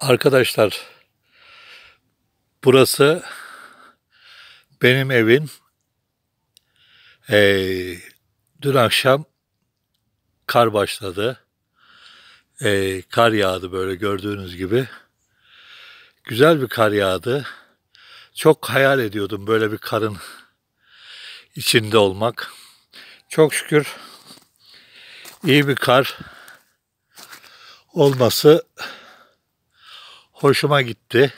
Arkadaşlar burası benim evim. ee, dün akşam kar başladı. Ee, kar yağdı böyle gördüğünüz gibi. Güzel bir kar yağdı. Çok hayal ediyordum böyle bir karın içinde olmak. Çok şükür iyi bir kar olması Hoşuma gitti.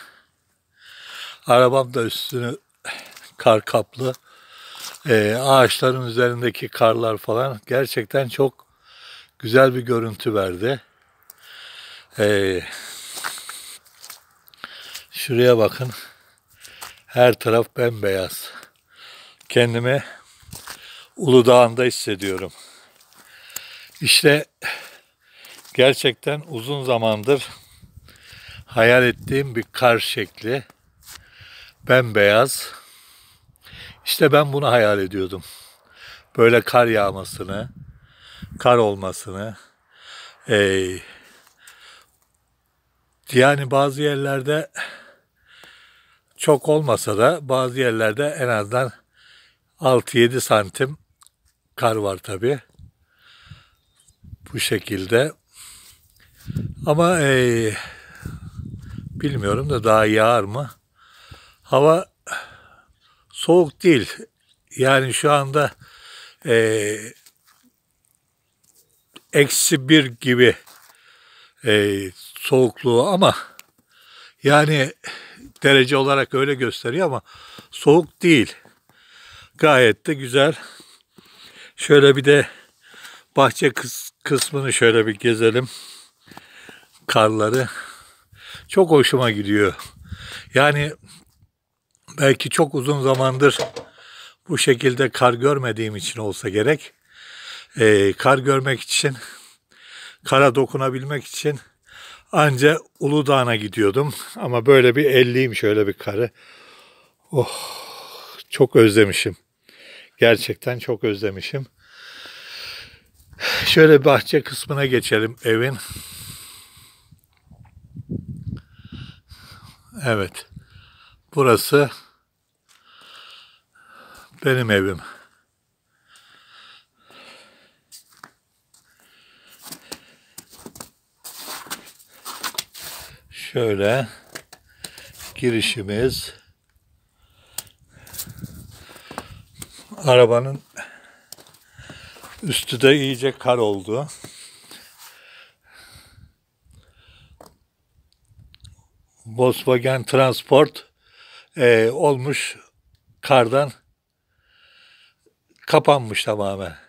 Arabam da üstünü kar kaplı. Ee, ağaçların üzerindeki karlar falan gerçekten çok güzel bir görüntü verdi. Ee, şuraya bakın. Her taraf bembeyaz. Kendimi Uludağ'ında hissediyorum. İşte gerçekten uzun zamandır hayal ettiğim bir kar şekli. Bembeyaz. İşte ben bunu hayal ediyordum. Böyle kar yağmasını, kar olmasını. Ee, yani bazı yerlerde çok olmasa da bazı yerlerde en azından 6-7 santim kar var tabi. Bu şekilde. Ama e, Bilmiyorum da daha yağar mı? Hava soğuk değil. Yani şu anda e, eksi bir gibi e, soğukluğu ama yani derece olarak öyle gösteriyor ama soğuk değil. Gayet de güzel. Şöyle bir de bahçe kıs kısmını şöyle bir gezelim. Karları çok hoşuma gidiyor. Yani belki çok uzun zamandır bu şekilde kar görmediğim için olsa gerek. E, kar görmek için, kara dokunabilmek için anca Uludağ'a gidiyordum. Ama böyle bir elliyim şöyle bir karı. Oh, çok özlemişim. Gerçekten çok özlemişim. Şöyle bahçe kısmına geçelim evin. Evet. Burası benim evim. Şöyle girişimiz arabanın üstü de iyice kar oldu. Volkswagen Transport e, olmuş kardan kapanmış tamamen.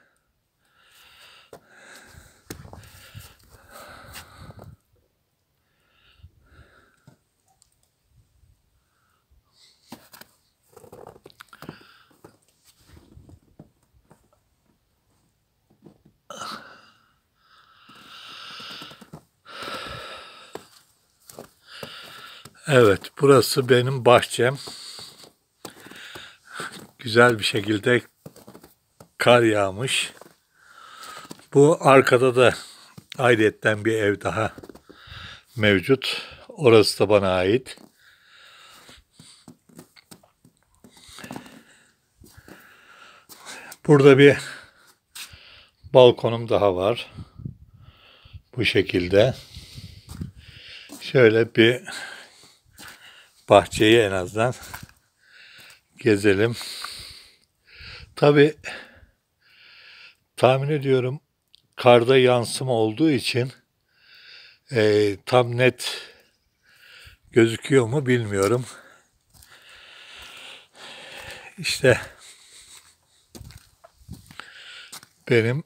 Evet, burası benim bahçem. Güzel bir şekilde kar yağmış. Bu arkada da ayrıyetten bir ev daha mevcut. Orası da bana ait. Burada bir balkonum daha var. Bu şekilde. Şöyle bir bahçeyi en azından gezelim. Tabi tahmin ediyorum karda yansıma olduğu için e, tam net gözüküyor mu bilmiyorum. İşte benim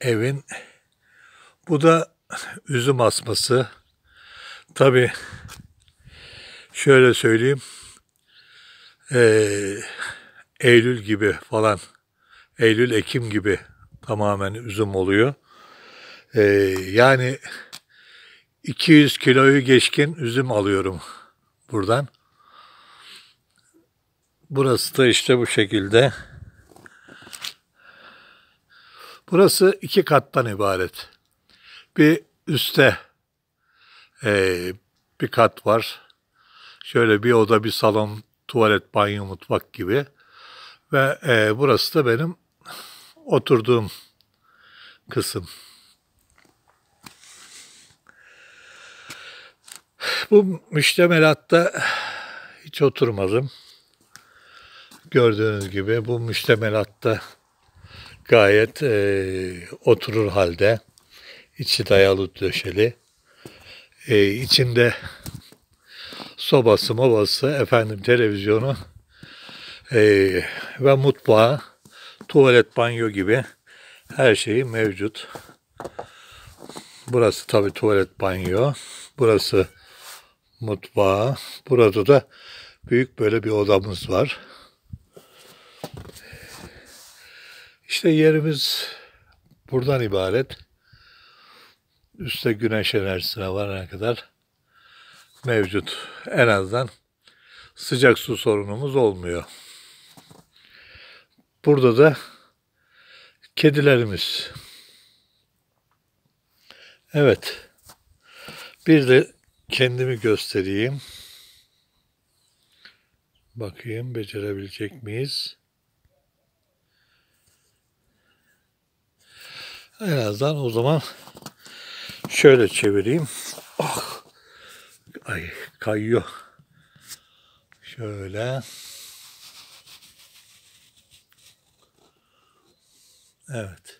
evin bu da üzüm asması. Tabi şöyle söyleyeyim. Ee, Eylül gibi falan, Eylül-Ekim gibi tamamen üzüm oluyor. Ee, yani 200 kiloyu geçkin üzüm alıyorum buradan. Burası da işte bu şekilde. Burası iki kattan ibaret. Bir üstte e, ee, bir kat var. Şöyle bir oda, bir salon, tuvalet, banyo, mutfak gibi. Ve e, burası da benim oturduğum kısım. Bu müştemelatta hiç oturmadım. Gördüğünüz gibi bu müştemelatta gayet e, oturur halde. içi dayalı döşeli. E, içinde sobası mobası efendim televizyonu e, ve mutfağı tuvalet banyo gibi her şeyi mevcut. Burası tabi tuvalet banyo. Burası mutfağı. Burada da büyük böyle bir odamız var. İşte yerimiz buradan ibaret. Üste güneş enerjisine varana kadar mevcut. En azından sıcak su sorunumuz olmuyor. Burada da kedilerimiz. Evet. Bir de kendimi göstereyim. Bakayım becerebilecek miyiz? En azından o zaman şöyle çevireyim. Ay kayıyor. Şöyle. Evet.